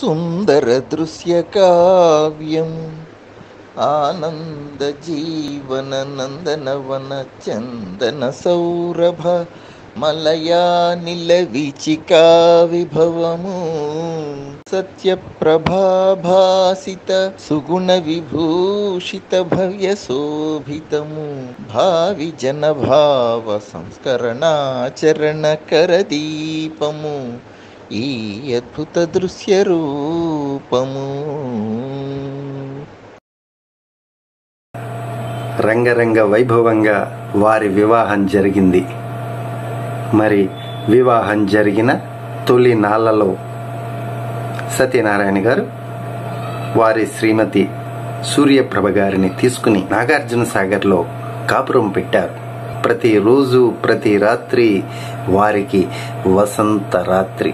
सुन्दरदृश्यकाव्यम् आनन्दजीवननन्दनवनचन्दनसौरभ मलयानिलविचिकाविभवमु सत्यप्रभाभासित सुगुणविभूषितभव्यशोभितमु भाविजनभावसंस्करणाचरणकरदीपमु ఈ అద్భుత దృశ్య రూపము రంగరంగ వైభవంగా వారి వివాహం జరిగింది మరి వివాహం జరిగిన తొలి నాళ్లలో సత్యనారాయణ గారు వారి శ్రీమతి సూర్యప్రభ గారిని తీసుకుని నాగార్జున సాగర్లో కాపురం పెట్టారు ప్రతిరోజు ప్రతి రాత్రి వారికి వసంత రాత్రి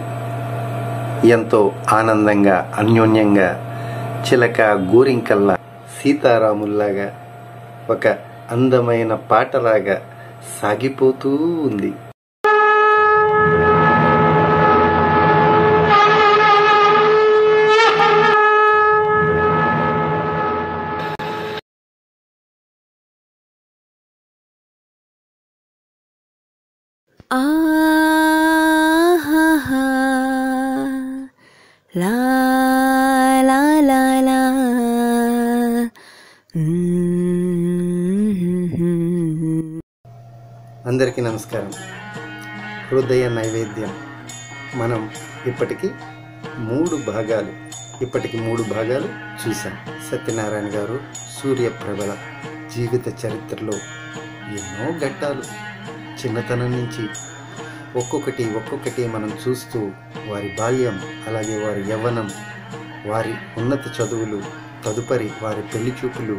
ఎంతో ఆనందంగా అన్యోన్యంగా చిలక గోరింకల్లా సీతారాముల్లాగా ఒక అందమైన పాటలాగా సాగిపోతూ ఉంది Ah La అందరికీ నమస్కారం హృదయ నైవేద్యం మనం ఇప్పటికీ మూడు భాగాలు ఇప్పటికి మూడు భాగాలు చూసాం సత్యనారాయణ గారు సూర్యప్రభల జీవిత చరిత్రలో ఎన్నో ఘట్టాలు చిన్నతనం నుంచి ఒక్కొక్కటి ఒక్కొక్కటి మనం చూస్తూ వారి బాల్యం అలాగే వారి యవ్వనం వారి ఉన్నత చదువులు తదుపరి వారి పెళ్లి చూపులు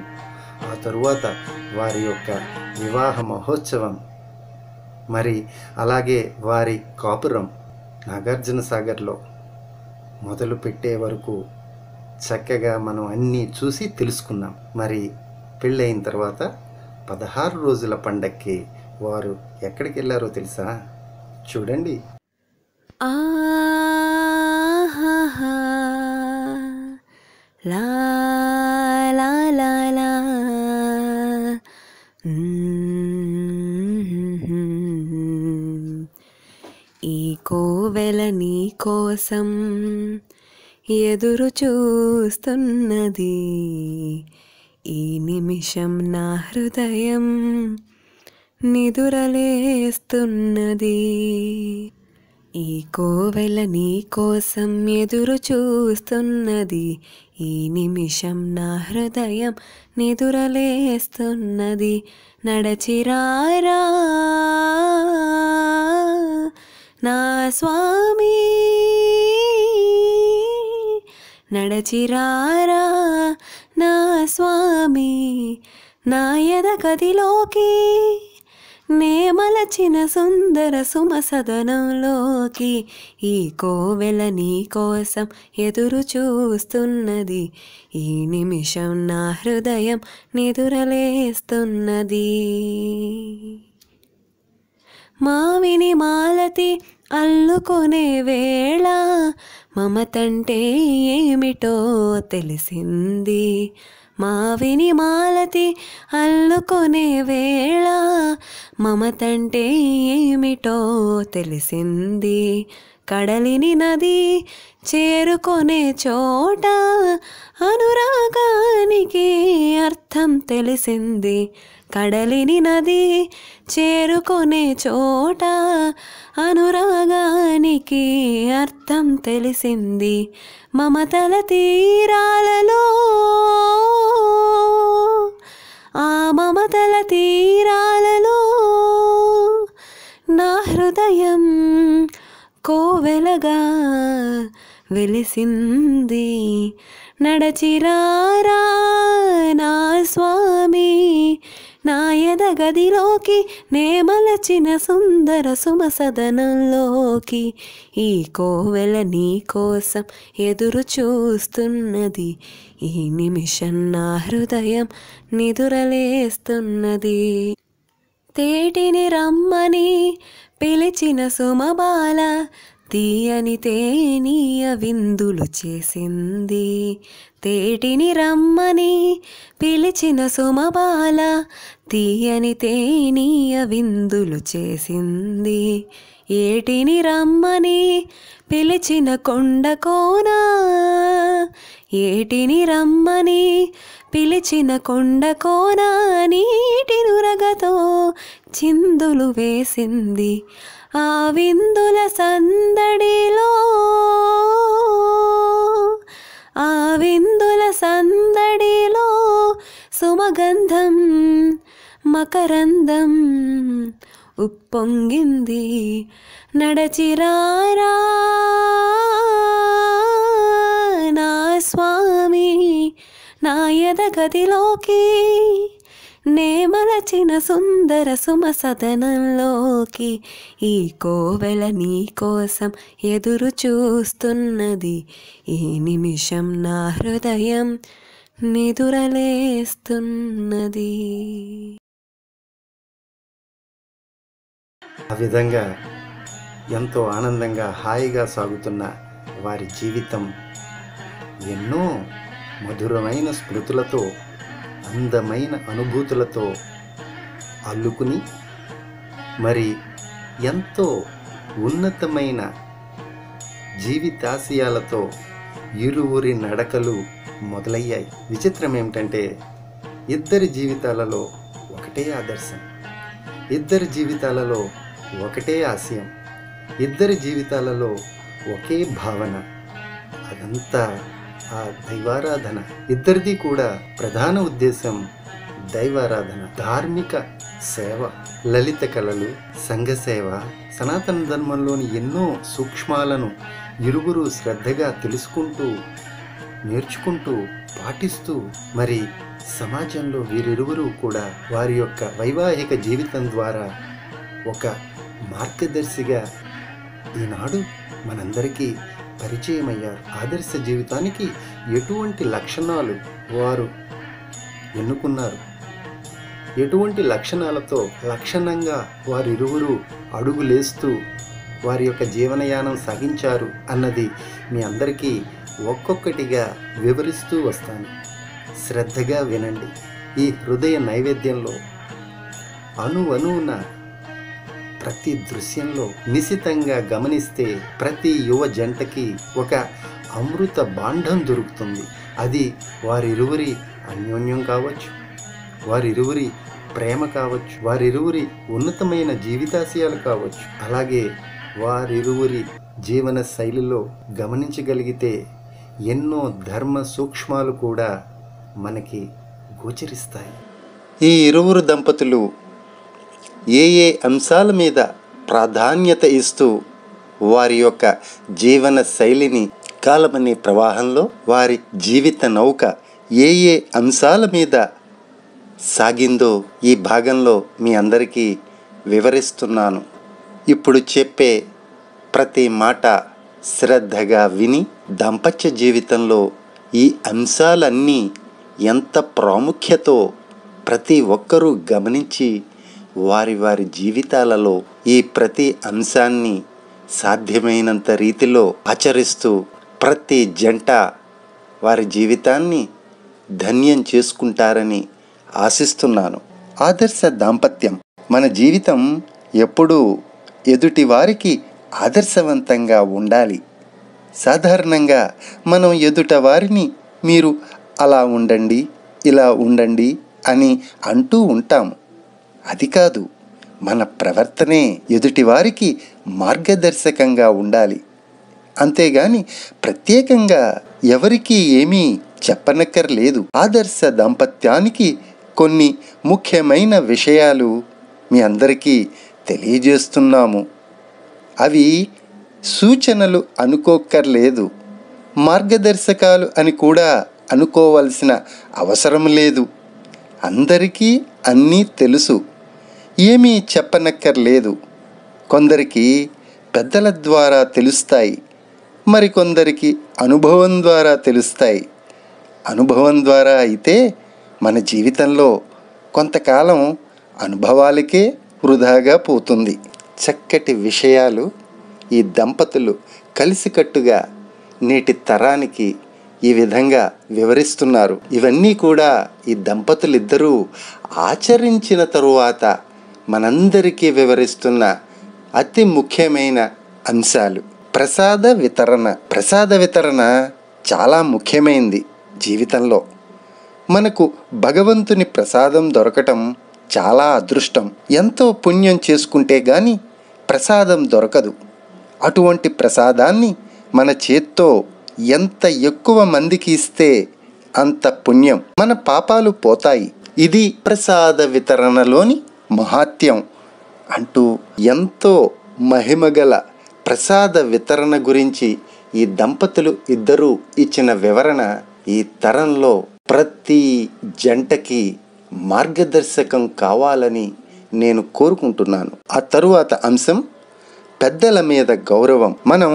ఆ తరువాత వారి యొక్క వివాహ మహోత్సవం మరి అలాగే వారి కాపురం నాగార్జున సాగర్లో మొదలు పెట్టే వరకు చక్కగా మనం అన్నీ చూసి తెలుసుకున్నాం మరి పెళ్ళైన తర్వాత పదహారు రోజుల పండక్కి వారు ఎక్కడికి వెళ్ళారో తెలుసా చూడండి ఈ కోవెల నీ కోసం ఎదురు చూస్తున్నది ఈ నిమిషం నా హృదయం నిదురలేస్తున్నది ఈ కోవెల నీ కోసం ఎదురు చూస్తున్నది ఈ నిమిషం నా హృదయం నిదురలేస్తున్నది నడచిరారా నా స్వామి నడచిరారా నా స్వామి నా ఎద కదిలోకి నేమలచిన సుందర సుమసదనంలోకి ఈ కోవెల నీ కోసం ఎదురు చూస్తున్నది ఈ నిమిషం నా హృదయం నిదురలేస్తున్నది మావిని మాలతి అల్లుకునే వేళ మమతంటే ఏమిటో తెలిసింది మావిని మాలతి అల్లుకునే వేళ మమతంటే ఏమిటో తెలిసింది కడలిని నది చేరుకునే చోట అనురాగానికి అర్థం తెలిసింది కడలిని నది చేరుకునే చోట అనురాగానికి అర్థం తెలిసింది మమతల తీరాలలో ఆ మమతల తీరాలలో నా హృదయం కోవెలగా వెలిసింది నడచిరారా నా స్వామి నా ఎదగదిలోకి నేమలచిన సుందర సుమసదనంలోకి ఈ కోవెల నీ కోసం ఎదురు చూస్తున్నది ఈ నిమిషం నా హృదయం నిదురలేస్తున్నది తేటిని రమ్మని పిలిచిన సుమబాల తీయని తేనీయ విందులు చేసింది తేటిని రమ్మని పిలిచిన సుమబాల తీయని తేనీయ విందులు చేసింది ఏటిని రమ్మని పిలిచిన కొండ ఏటిని రమ్మని పిలిచిన కొండ కోనా నురగతో చిందులు వేసింది ఆ విందుల సందడిలో ఆ విందుల సందడిలో సుమగంధం మకరందం ఉప్పొంగింది నడచిరారా నా స్వామి నా యద గదిలోకి నేమలచిన సుందర సుమ సదనంలోకి ఈ కోవెల నీ కోసం ఎదురు చూస్తున్నది ఈ నిమిషం నా హృదయం నిదురలేస్తున్నది ఆ విధంగా ఎంతో ఆనందంగా హాయిగా సాగుతున్న వారి జీవితం ఎన్నో మధురమైన స్మృతులతో అందమైన అనుభూతులతో అల్లుకుని మరి ఎంతో ఉన్నతమైన జీవితాశయాలతో ఇరువురి నడకలు మొదలయ్యాయి విచిత్రం ఏమిటంటే ఇద్దరి జీవితాలలో ఒకటే ఆదర్శం ఇద్దరి జీవితాలలో ఒకటే ఆశయం ఇద్దరి జీవితాలలో ఒకే భావన అదంతా ఆ దైవారాధన ఇద్దరిది కూడా ప్రధాన ఉద్దేశం దైవారాధన ధార్మిక సేవ లలిత కళలు సంఘ సేవ సనాతన ధర్మంలోని ఎన్నో సూక్ష్మాలను ఇరువురు శ్రద్ధగా తెలుసుకుంటూ నేర్చుకుంటూ పాటిస్తూ మరి సమాజంలో వీరిరువురు కూడా వారి యొక్క వైవాహిక జీవితం ద్వారా ఒక మార్గదర్శిగా ఈనాడు మనందరికీ పరిచయమయ్యారు ఆదర్శ జీవితానికి ఎటువంటి లక్షణాలు వారు ఎన్నుకున్నారు ఎటువంటి లక్షణాలతో లక్షణంగా వారిరువురు అడుగులేస్తూ వారి యొక్క జీవనయానం సాగించారు అన్నది మీ అందరికీ ఒక్కొక్కటిగా వివరిస్తూ వస్తాను శ్రద్ధగా వినండి ఈ హృదయ నైవేద్యంలో అను అనువున ప్రతి దృశ్యంలో నిశితంగా గమనిస్తే ప్రతి యువ జంటకి ఒక అమృత బాండం దొరుకుతుంది అది వారిరువురి అన్యోన్యం కావచ్చు వారిరువురి ప్రేమ కావచ్చు వారిరువురి ఉన్నతమైన జీవితాశయాలు కావచ్చు అలాగే వారిరువురి జీవన శైలిలో గమనించగలిగితే ఎన్నో ధర్మ సూక్ష్మాలు కూడా మనకి గోచరిస్తాయి ఈ ఇరువురు దంపతులు ఏ ఏ అంశాల మీద ప్రాధాన్యత ఇస్తూ వారి యొక్క జీవన శైలిని కాలమని ప్రవాహంలో వారి జీవిత నౌక ఏ ఏ అంశాల మీద సాగిందో ఈ భాగంలో మీ అందరికీ వివరిస్తున్నాను ఇప్పుడు చెప్పే ప్రతి మాట శ్రద్ధగా విని దాంపత్య జీవితంలో ఈ అంశాలన్నీ ఎంత ప్రాముఖ్యతో ప్రతి ఒక్కరూ గమనించి వారి వారి జీవితాలలో ఈ ప్రతి అంశాన్ని సాధ్యమైనంత రీతిలో ఆచరిస్తూ ప్రతి జంట వారి జీవితాన్ని ధన్యం చేసుకుంటారని ఆశిస్తున్నాను ఆదర్శ దాంపత్యం మన జీవితం ఎప్పుడూ ఎదుటి వారికి ఆదర్శవంతంగా ఉండాలి సాధారణంగా మనం ఎదుట వారిని మీరు అలా ఉండండి ఇలా ఉండండి అని అంటూ ఉంటాము అది కాదు మన ప్రవర్తనే ఎదుటివారికి మార్గదర్శకంగా ఉండాలి అంతేగాని ప్రత్యేకంగా ఎవరికీ ఏమీ చెప్పనక్కర్లేదు ఆదర్శ దాంపత్యానికి కొన్ని ముఖ్యమైన విషయాలు మీ అందరికీ తెలియజేస్తున్నాము అవి సూచనలు అనుకోక్కర్లేదు మార్గదర్శకాలు అని కూడా అనుకోవలసిన అవసరం లేదు అందరికీ అన్నీ తెలుసు ఏమీ చెప్పనక్కర్లేదు కొందరికి పెద్దల ద్వారా తెలుస్తాయి మరికొందరికి అనుభవం ద్వారా తెలుస్తాయి అనుభవం ద్వారా అయితే మన జీవితంలో కొంతకాలం అనుభవాలకే వృధాగా పోతుంది చక్కటి విషయాలు ఈ దంపతులు కలిసికట్టుగా నేటి తరానికి ఈ విధంగా వివరిస్తున్నారు ఇవన్నీ కూడా ఈ దంపతులిద్దరూ ఆచరించిన తరువాత మనందరికీ వివరిస్తున్న అతి ముఖ్యమైన అంశాలు ప్రసాద వితరణ ప్రసాద వితరణ చాలా ముఖ్యమైనది జీవితంలో మనకు భగవంతుని ప్రసాదం దొరకటం చాలా అదృష్టం ఎంతో పుణ్యం చేసుకుంటే గాని ప్రసాదం దొరకదు అటువంటి ప్రసాదాన్ని మన చేత్తో ఎంత ఎక్కువ మందికి ఇస్తే అంత పుణ్యం మన పాపాలు పోతాయి ఇది ప్రసాద వితరణలోని మహాత్యం అంటూ ఎంతో మహిమగల ప్రసాద వితరణ గురించి ఈ దంపతులు ఇద్దరూ ఇచ్చిన వివరణ ఈ తరంలో ప్రతి జంటకి మార్గదర్శకం కావాలని నేను కోరుకుంటున్నాను ఆ తరువాత అంశం పెద్దల మీద గౌరవం మనం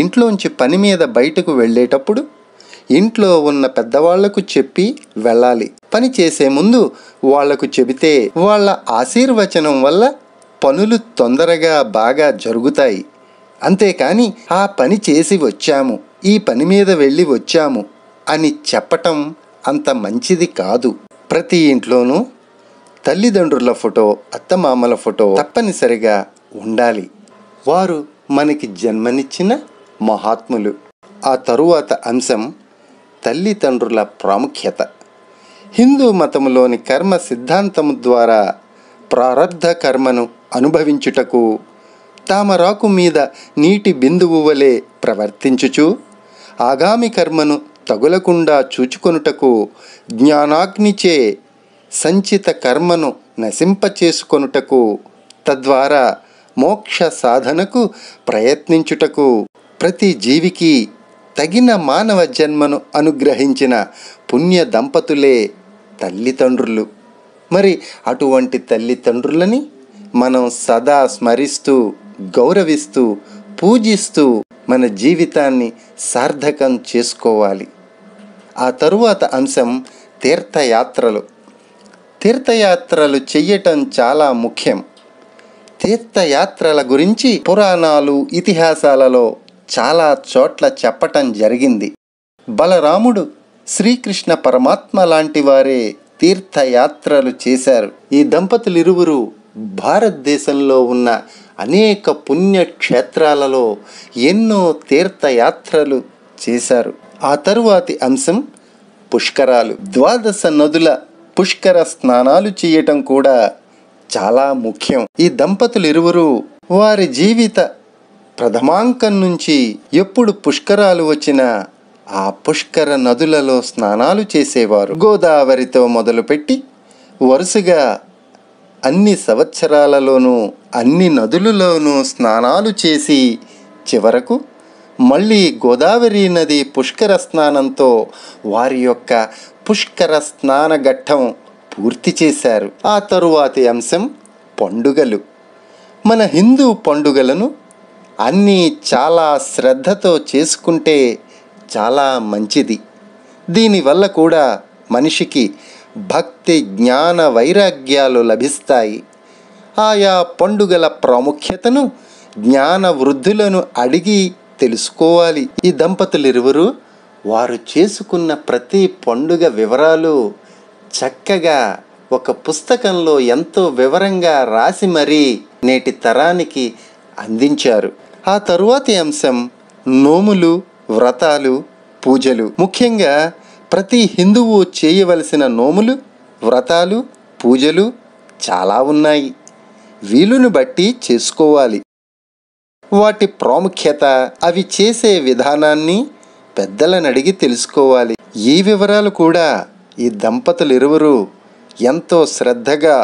ఇంట్లోంచి పని మీద బయటకు వెళ్ళేటప్పుడు ఇంట్లో ఉన్న పెద్దవాళ్లకు చెప్పి వెళ్ళాలి పని చేసే ముందు వాళ్లకు చెబితే వాళ్ళ ఆశీర్వచనం వల్ల పనులు తొందరగా బాగా జరుగుతాయి అంతేకాని ఆ పని చేసి వచ్చాము ఈ పని మీద వెళ్ళి వచ్చాము అని చెప్పటం అంత మంచిది కాదు ప్రతి ఇంట్లోనూ తల్లిదండ్రుల ఫోటో అత్తమామల ఫోటో తప్పనిసరిగా ఉండాలి వారు మనకి జన్మనిచ్చిన మహాత్ములు ఆ తరువాత అంశం తల్లిదండ్రుల ప్రాముఖ్యత హిందూ మతంలోని కర్మ సిద్ధాంతము ద్వారా ప్రారబ్ధ కర్మను అనుభవించుటకు తామరాకు మీద నీటి బిందువు వలె ప్రవర్తించుచు ఆగామి కర్మను తగులకుండా చూచుకొనుటకు జ్ఞానాగ్నిచే సంచిత కర్మను నశింపచేసుకొనుటకు తద్వారా మోక్ష సాధనకు ప్రయత్నించుటకు ప్రతి జీవికి తగిన మానవ జన్మను అనుగ్రహించిన పుణ్య దంపతులే తల్లిదండ్రులు మరి అటువంటి తల్లిదండ్రులని మనం సదా స్మరిస్తూ గౌరవిస్తూ పూజిస్తూ మన జీవితాన్ని సార్థకం చేసుకోవాలి ఆ తరువాత అంశం తీర్థయాత్రలు తీర్థయాత్రలు చెయ్యటం చాలా ముఖ్యం తీర్థయాత్రల గురించి పురాణాలు ఇతిహాసాలలో చాలా చోట్ల చెప్పటం జరిగింది బలరాముడు శ్రీకృష్ణ పరమాత్మ లాంటి వారే తీర్థయాత్రలు చేశారు ఈ దంపతులు ఇరువురు భారతదేశంలో ఉన్న అనేక పుణ్యక్షేత్రాలలో ఎన్నో తీర్థయాత్రలు చేశారు ఆ తరువాతి అంశం పుష్కరాలు ద్వాదశ నదుల పుష్కర స్నానాలు చేయటం కూడా చాలా ముఖ్యం ఈ దంపతులు ఇరువురు వారి జీవిత ప్రథమాంకం నుంచి ఎప్పుడు పుష్కరాలు వచ్చినా ఆ పుష్కర నదులలో స్నానాలు చేసేవారు గోదావరితో మొదలుపెట్టి వరుసగా అన్ని సంవత్సరాలలోనూ అన్ని నదులలోనూ స్నానాలు చేసి చివరకు మళ్ళీ గోదావరి నది పుష్కర స్నానంతో వారి యొక్క పుష్కర స్నాన ఘట్టం పూర్తి చేశారు ఆ తరువాతి అంశం పండుగలు మన హిందూ పండుగలను అన్నీ చాలా శ్రద్ధతో చేసుకుంటే చాలా మంచిది దీనివల్ల కూడా మనిషికి భక్తి జ్ఞాన వైరాగ్యాలు లభిస్తాయి ఆయా పండుగల ప్రాముఖ్యతను జ్ఞాన వృద్ధులను అడిగి తెలుసుకోవాలి ఈ దంపతులిరువురు వారు చేసుకున్న ప్రతి పండుగ వివరాలు చక్కగా ఒక పుస్తకంలో ఎంతో వివరంగా రాసి మరీ నేటి తరానికి అందించారు ఆ తరువాతి అంశం నోములు వ్రతాలు పూజలు ముఖ్యంగా ప్రతి హిందువు చేయవలసిన నోములు వ్రతాలు పూజలు చాలా ఉన్నాయి వీలుని బట్టి చేసుకోవాలి వాటి ప్రాముఖ్యత అవి చేసే విధానాన్ని పెద్దలను అడిగి తెలుసుకోవాలి ఈ వివరాలు కూడా ఈ దంపతులు ఇరువురు ఎంతో శ్రద్ధగా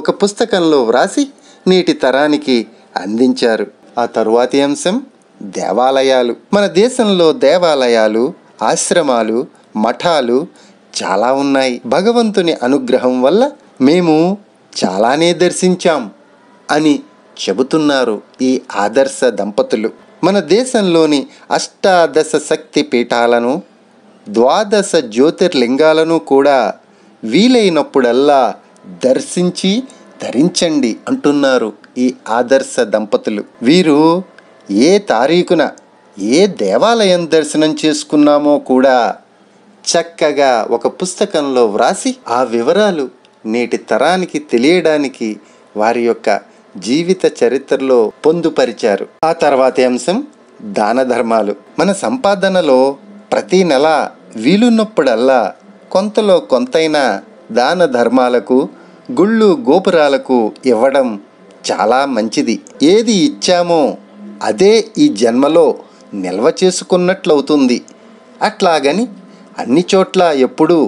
ఒక పుస్తకంలో వ్రాసి నేటి తరానికి అందించారు ఆ తరువాతి అంశం దేవాలయాలు మన దేశంలో దేవాలయాలు ఆశ్రమాలు మఠాలు చాలా ఉన్నాయి భగవంతుని అనుగ్రహం వల్ల మేము చాలానే దర్శించాం అని చెబుతున్నారు ఈ ఆదర్శ దంపతులు మన దేశంలోని అష్టాదశ శక్తి పీఠాలను ద్వాదశ జ్యోతిర్లింగాలను కూడా వీలైనప్పుడల్లా దర్శించి ధరించండి అంటున్నారు ఈ ఆదర్శ దంపతులు వీరు ఏ తారీఖున ఏ దేవాలయం దర్శనం చేసుకున్నామో కూడా చక్కగా ఒక పుస్తకంలో వ్రాసి ఆ వివరాలు నేటి తరానికి తెలియడానికి వారి యొక్క జీవిత చరిత్రలో పొందుపరిచారు ఆ తర్వాతి అంశం దాన ధర్మాలు మన సంపాదనలో ప్రతి నెల వీలున్నప్పుడల్లా కొంతలో కొంతైనా దాన ధర్మాలకు గుళ్ళు గోపురాలకు ఇవ్వడం చాలా మంచిది ఏది ఇచ్చామో అదే ఈ జన్మలో నిల్వ చేసుకున్నట్లవుతుంది అట్లాగని అన్ని చోట్ల ఎప్పుడూ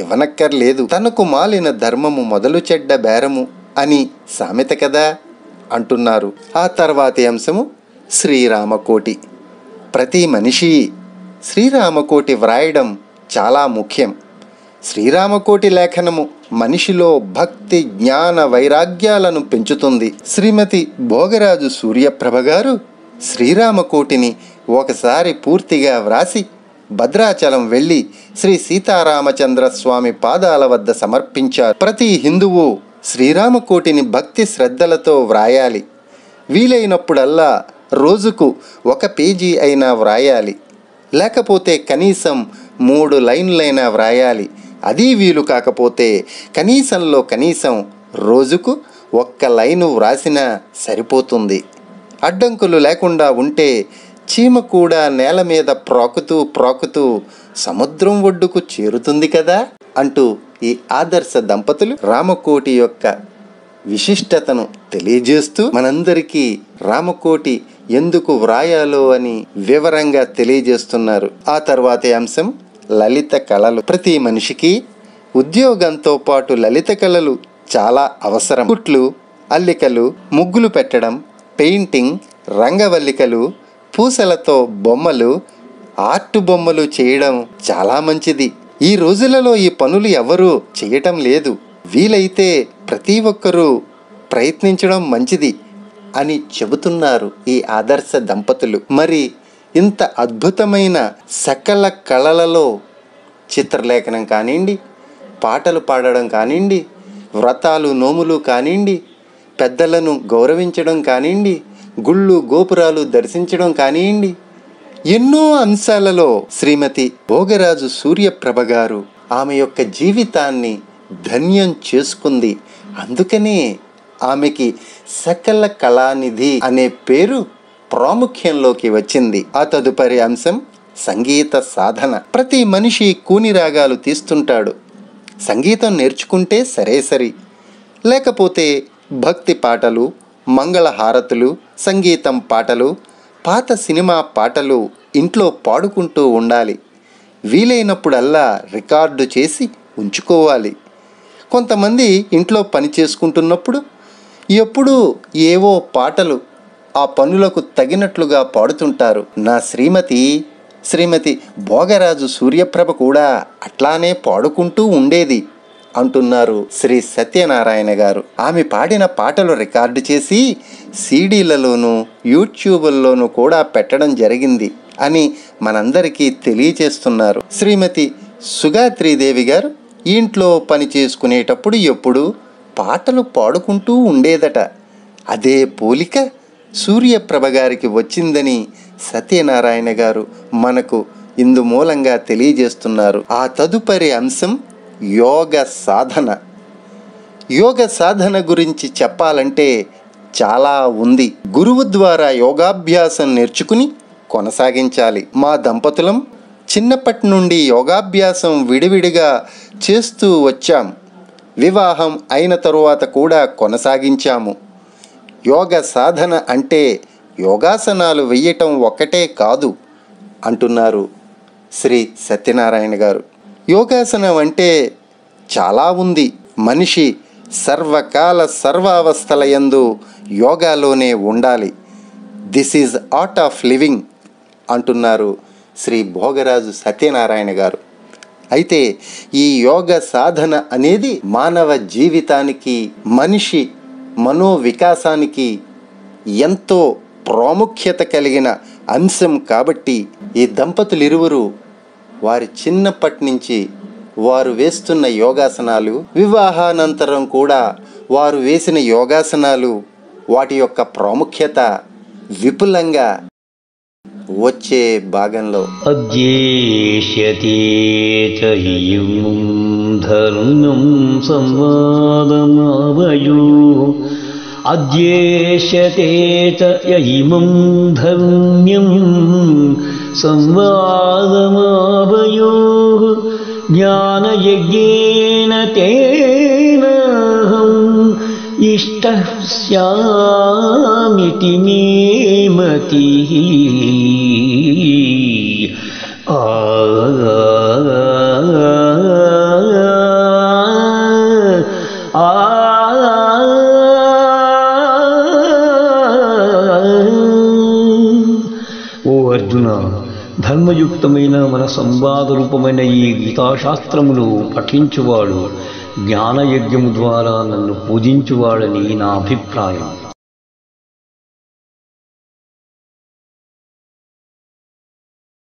ఇవ్వనక్కర్లేదు తనకు మాలిన ధర్మము మొదలు చెడ్డ బేరము అని సామెత కదా అంటున్నారు ఆ తర్వాతి అంశము శ్రీరామకోటి ప్రతి మనిషి శ్రీరామకోటి వ్రాయడం చాలా ముఖ్యం శ్రీరామకోటి లేఖనము మనిషిలో భక్తి జ్ఞాన వైరాగ్యాలను పెంచుతుంది శ్రీమతి భోగరాజు సూర్యప్రభ గారు శ్రీరామకోటిని ఒకసారి పూర్తిగా వ్రాసి భద్రాచలం వెళ్ళి శ్రీ సీతారామచంద్ర స్వామి పాదాల వద్ద సమర్పించారు ప్రతి హిందువు శ్రీరామకోటిని భక్తి శ్రద్ధలతో వ్రాయాలి వీలైనప్పుడల్లా రోజుకు ఒక పేజీ అయినా వ్రాయాలి లేకపోతే కనీసం మూడు లైన్లైనా వ్రాయాలి అది వీలు కాకపోతే కనీసంలో కనీసం రోజుకు ఒక్క లైను వ్రాసినా సరిపోతుంది అడ్డంకులు లేకుండా ఉంటే చీమ కూడా నేల మీద ప్రాకుతూ ప్రాకుతూ సముద్రం ఒడ్డుకు చేరుతుంది కదా అంటూ ఈ ఆదర్శ దంపతులు రామకోటి యొక్క విశిష్టతను తెలియజేస్తూ మనందరికీ రామకోటి ఎందుకు వ్రాయాలో అని వివరంగా తెలియజేస్తున్నారు ఆ తర్వాత అంశం లలిత కళలు ప్రతి మనిషికి ఉద్యోగంతో పాటు లలిత కళలు చాలా అవసరం కుట్లు అల్లికలు ముగ్గులు పెట్టడం పెయింటింగ్ రంగవల్లికలు పూసలతో బొమ్మలు ఆర్ట్ బొమ్మలు చేయడం చాలా మంచిది ఈ రోజులలో ఈ పనులు ఎవరూ చేయటం లేదు వీలైతే ప్రతి ఒక్కరూ ప్రయత్నించడం మంచిది అని చెబుతున్నారు ఈ ఆదర్శ దంపతులు మరి ఇంత అద్భుతమైన సకల కళలలో చిత్రలేఖనం కానివ్వండి పాటలు పాడడం కానివ్వండి వ్రతాలు నోములు కానివ్వండి పెద్దలను గౌరవించడం కానివ్వండి గుళ్ళు గోపురాలు దర్శించడం కానివ్వండి ఎన్నో అంశాలలో శ్రీమతి భోగరాజు సూర్యప్రభ గారు ఆమె యొక్క జీవితాన్ని ధన్యం చేసుకుంది అందుకనే ఆమెకి సకల కళానిధి అనే పేరు ప్రాముఖ్యంలోకి వచ్చింది ఆ తదుపరి అంశం సంగీత సాధన ప్రతి మనిషి కూని రాగాలు తీస్తుంటాడు సంగీతం నేర్చుకుంటే సరే సరి లేకపోతే భక్తి పాటలు మంగళహారతులు సంగీతం పాటలు పాత సినిమా పాటలు ఇంట్లో పాడుకుంటూ ఉండాలి వీలైనప్పుడల్లా రికార్డు చేసి ఉంచుకోవాలి కొంతమంది ఇంట్లో పని చేసుకుంటున్నప్పుడు ఎప్పుడూ ఏవో పాటలు ఆ పనులకు తగినట్లుగా పాడుతుంటారు నా శ్రీమతి శ్రీమతి భోగరాజు సూర్యప్రభ కూడా అట్లానే పాడుకుంటూ ఉండేది అంటున్నారు శ్రీ సత్యనారాయణ గారు ఆమె పాడిన పాటలు రికార్డు చేసి సీడీలలోనూ యూట్యూబుల్లోనూ కూడా పెట్టడం జరిగింది అని మనందరికీ తెలియచేస్తున్నారు శ్రీమతి సుగాత్రీదేవి గారు ఇంట్లో పని చేసుకునేటప్పుడు ఎప్పుడు పాటలు పాడుకుంటూ ఉండేదట అదే పోలిక సూర్యప్రభ గారికి వచ్చిందని సత్యనారాయణ గారు మనకు ఇందు మూలంగా తెలియజేస్తున్నారు ఆ తదుపరి అంశం యోగ సాధన యోగ సాధన గురించి చెప్పాలంటే చాలా ఉంది గురువు ద్వారా యోగాభ్యాసం నేర్చుకుని కొనసాగించాలి మా దంపతులం చిన్నప్పటి నుండి యోగాభ్యాసం విడివిడిగా చేస్తూ వచ్చాం వివాహం అయిన తరువాత కూడా కొనసాగించాము యోగ సాధన అంటే యోగాసనాలు వెయ్యటం ఒక్కటే కాదు అంటున్నారు శ్రీ సత్యనారాయణ గారు యోగాసనం అంటే చాలా ఉంది మనిషి సర్వకాల సర్వావస్థల యందు యోగాలోనే ఉండాలి this is art of living అంటున్నారు శ్రీ భోగరాజు సత్యనారాయణ గారు అయితే ఈ యోగ సాధన అనేది మానవ జీవితానికి మనిషి మనోవికాసానికి ఎంతో ప్రాముఖ్యత కలిగిన అంశం కాబట్టి ఈ దంపతులు ఇరువురు వారి చిన్నప్పటి నుంచి వారు వేస్తున్న యోగాసనాలు వివాహానంతరం కూడా వారు వేసిన యోగాసనాలు వాటి యొక్క ప్రాముఖ్యత విపులంగా వచ్చే భాగంలో ధర్మం సంవాదమావయో अद्यश्यते च इमं धन्यं संवागमावयोः ज्ञानयज्ञेन तेन इष्टः स्यामिति मतिः గీతాశాస్త్రములు పఠించువాడు జ్ఞానయజ్ఞము ద్వారా నన్ను పూజించువాడని నా అభిప్రాయం